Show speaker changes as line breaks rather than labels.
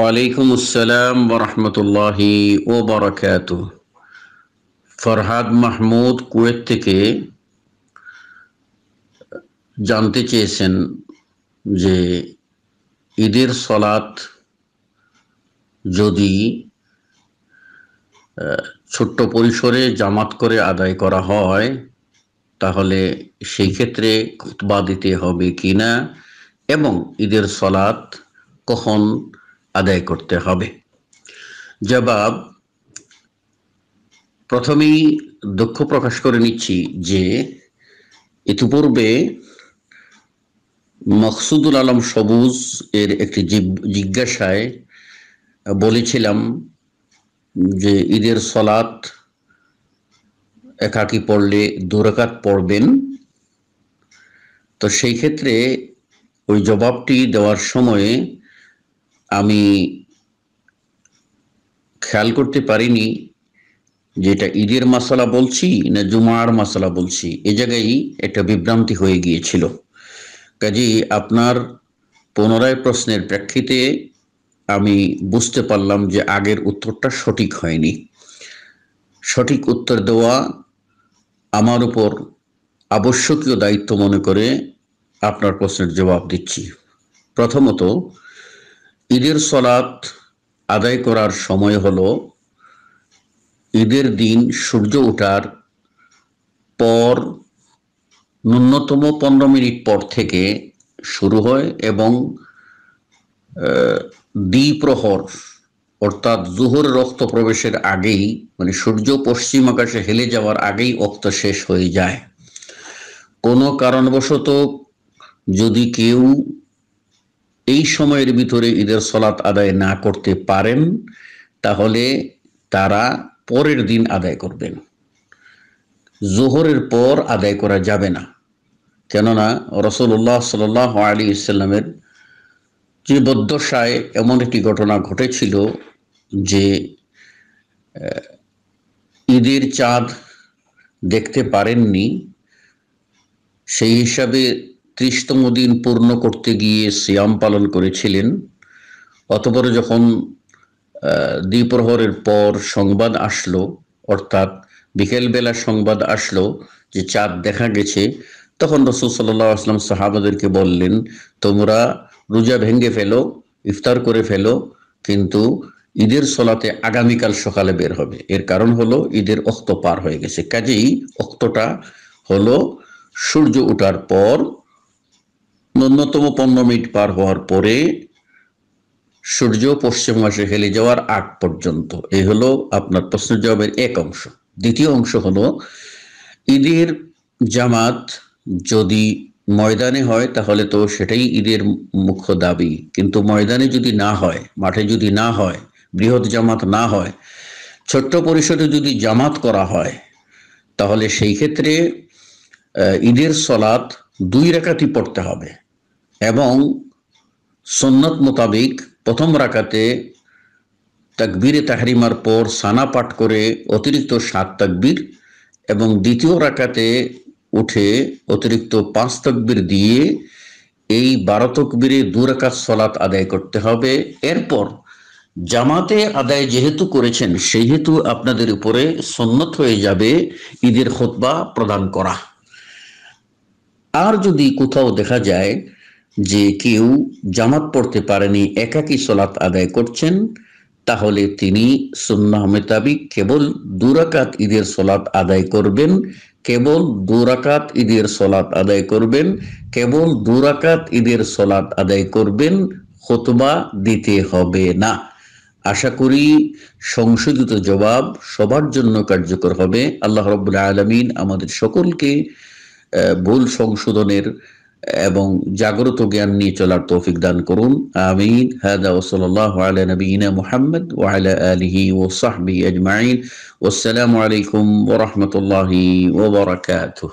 ওয়ালাইকুম আসসালাম বরহমতুল্লাহি ও বরকাত ফরহাদ মাহমুদ কুয়েত থেকে জানতে চেয়েছেন যে ঈদের সলাত যদি ছোট্ট পরিসরে জামাত করে আদায় করা হয় তাহলে সেই ক্ষেত্রে বা দিতে হবে কি না এবং ঈদের সলাত কখন আদায় করতে হবে জবাব প্রথমেই দুঃখ প্রকাশ করে নিচ্ছি যে ইতিপূর্বে মকসুদুল আলম সবুজ এর একটি জিজ্ঞাসায় বলেছিলাম যে ঈদের সলাত একাকি পড়লে দুরাকাত পড়বেন তো সেই ক্ষেত্রে ওই জবাবটি দেওয়ার সময়ে আমি খেয়াল করতে পারিনি যে এটা ঈদের মশালা বলছি না জুমার মশালা বলছি এ জায়গায় একটা বিভ্রান্তি হয়ে গিয়েছিল কাজেই আপনার পুনরায় প্রশ্নের প্রেক্ষিতে আমি বুঝতে পারলাম যে আগের উত্তরটা সঠিক হয়নি সঠিক উত্তর দেওয়া আমার উপর আবশ্যকীয় দায়িত্ব মনে করে আপনার প্রশ্নের জবাব দিচ্ছি প্রথমত ঈদের সলাত আদায় করার সময় হল ঈদের দিন সূর্য ওঠার পর ন্যূনতম পনেরো মিনিট পর থেকে শুরু হয় এবং দ্বিপ্রহর অর্থাৎ জুহর রক্ত প্রবেশের আগেই মানে সূর্য পশ্চিম আকাশে হেলে যাওয়ার আগেই অক্ত শেষ হয়ে যায় কোনো কারণবশত যদি কেউ এই সময়ের ভিতরে ঈদের সলাৎ আদায় না করতে পারেন তাহলে তারা পরের দিন আদায় করবেন জোহরের পর আদায় করা যাবে না কেননা রসুল্লাহ সাল আলী ইসলামের যে বদ্যশায় এমন একটি ঘটনা ঘটেছিল যে ঈদের চাঁদ দেখতে পারেননি সেই হিসাবে ত্রিশতম দিন পূর্ণ করতে গিয়ে শ্যাম পালন করেছিলেন অতপর যখন দ্বিপ্রহরের পর সংবাদ আসলো অর্থাৎ বিকেলবেলা সংবাদ আসলো যে চাঁদ দেখা গেছে তখন রসুল সাল্লা আসলাম সাহাবাদেরকে বললেন তোমরা রোজা ভেঙে ফেলো ইফতার করে ফেলো কিন্তু ঈদের সলাতে আগামীকাল সকালে বের হবে এর কারণ হলো ঈদের অক্ত পার হয়ে গেছে কাজেই অক্তটা হলো সূর্য ওঠার পর ন্যূনতম পনেরো মিনিট পার হওয়ার পরে সূর্য পশ্চিম মাসে হেলে যাওয়ার আগ পর্যন্ত এই হলো আপনার প্রশ্ন জবাবের এক অংশ দ্বিতীয় অংশ হলো ঈদের জামাত যদি ময়দানে হয় তাহলে তো সেটাই ঈদের মুখ্য দাবি কিন্তু ময়দানে যদি না হয় মাঠে যদি না হয় বৃহৎ জামাত না হয় ছোট্ট পরিসরে যদি জামাত করা হয় তাহলে সেই ক্ষেত্রে ঈদের সলাৎ দুই রেখাতি পড়তে হবে এবং সন্ন্যত মোতাবিক প্রথম রাকাতে তাকবীরে তাহরিমার পর সানা পাঠ করে অতিরিক্ত সাত তাকবীর এবং দ্বিতীয় রাকাতে উঠে অতিরিক্ত পাঁচ তকবির দিয়ে এই বারো তকবিরে দু রাকাত সলাত আদায় করতে হবে এরপর জামাতে আদায় যেহেতু করেছেন সেহেতু আপনাদের উপরে সন্ন্যত হয়ে যাবে ঈদের খোতবা প্রদান করা আর যদি কোথাও দেখা যায় যে কেউ জামাত পড়তে পারেনি একাকী সলাত আদায় করছেন তাহলে তিনি সুন্নাহ মেতাবিক কেবল দুরাকাত ঈদের সলাত আদায় করবেন কেবল দুরাকাত ঈদের সলাত আদায় করবেন কেবল দুরাকাত ঈদের সলাত আদায় করবেন হতবা দিতে হবে না আশা করি সংশোধিত জবাব সবার জন্য কার্যকর হবে আল্লাহ রবুল্লা আলমিন আমাদের সকলকে ভুল সংশোধনের এবং জাগ্রত জ্ঞান নিয়ে চলার তৌফিক দান করুন আমিন হাদা ওসলাল্লাহ আলা নবীনা মোহাম্মদ ওয়ালা আলিহি ও সাহবি আজমাইন ওসালামু আলাইকুম ওরহমতুল্লাহি ওবরাকাতুহ